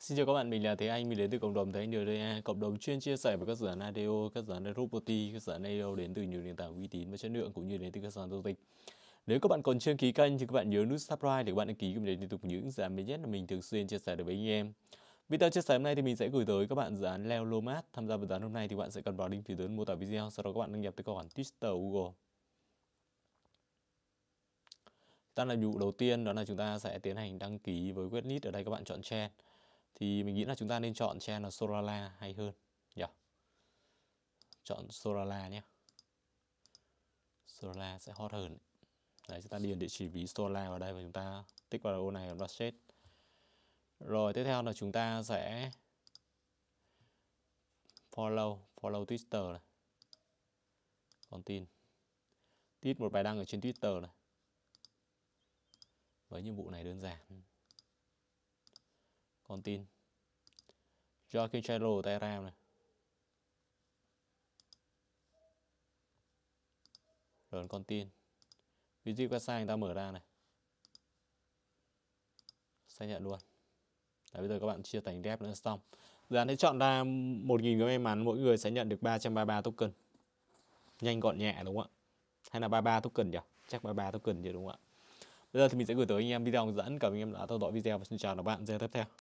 Xin chào các bạn, mình là Thế Anh, mình đến từ cộng đồng Thế Anh NDA, cộng đồng chuyên chia sẻ về các dự án ADO, các dự án Roboty, các dự án ADO đến từ nhiều nền tảng uy tín và chất lượng cũng như đến từ các sàn giao dịch. Nếu các bạn còn chưa ký kênh thì các bạn nhớ nút subscribe để các bạn đăng ký cùng để tiếp tục những dự án mới nhất mà mình thường xuyên chia sẻ được với anh em. Video chia sẻ hôm nay thì mình sẽ gửi tới các bạn dự án Leo Lomat. Tham gia vào dự án hôm nay thì các bạn sẽ cần vào link phía dưới mô tả video, sau đó các bạn đăng nhập tới tài khoản Twitter Google. Ta là nhiệm vụ đầu tiên đó là chúng ta sẽ tiến hành đăng ký với Wetnit. Ở đây các bạn chọn trend thì mình nghĩ là chúng ta nên chọn trend là Sorala hay hơn nhỉ yeah. chọn Sorala nhé Sorala sẽ hot hơn đấy chúng ta điền địa chỉ ví Sorala vào đây và chúng ta tích vào ô này và nó chết rồi tiếp theo là chúng ta sẽ follow follow Twitter này còn tin tít một bài đăng ở trên Twitter này với nhiệm vụ này đơn giản con tin cho cái channel telegram này rồi con tin visit website người ta mở ra này xác nhận luôn Đấy, bây giờ các bạn chia thành rep nữa xong dự án sẽ chọn ra 1.000 người may mắn mỗi người sẽ nhận được 333 token nhanh gọn nhẹ đúng không ạ hay là 33 token nhỉ chắc 33 token nhỉ đúng không ạ bây giờ thì mình sẽ gửi tới anh em video hướng dẫn cảm ơn anh em đã theo dõi video và xin chào các bạn giờ tiếp theo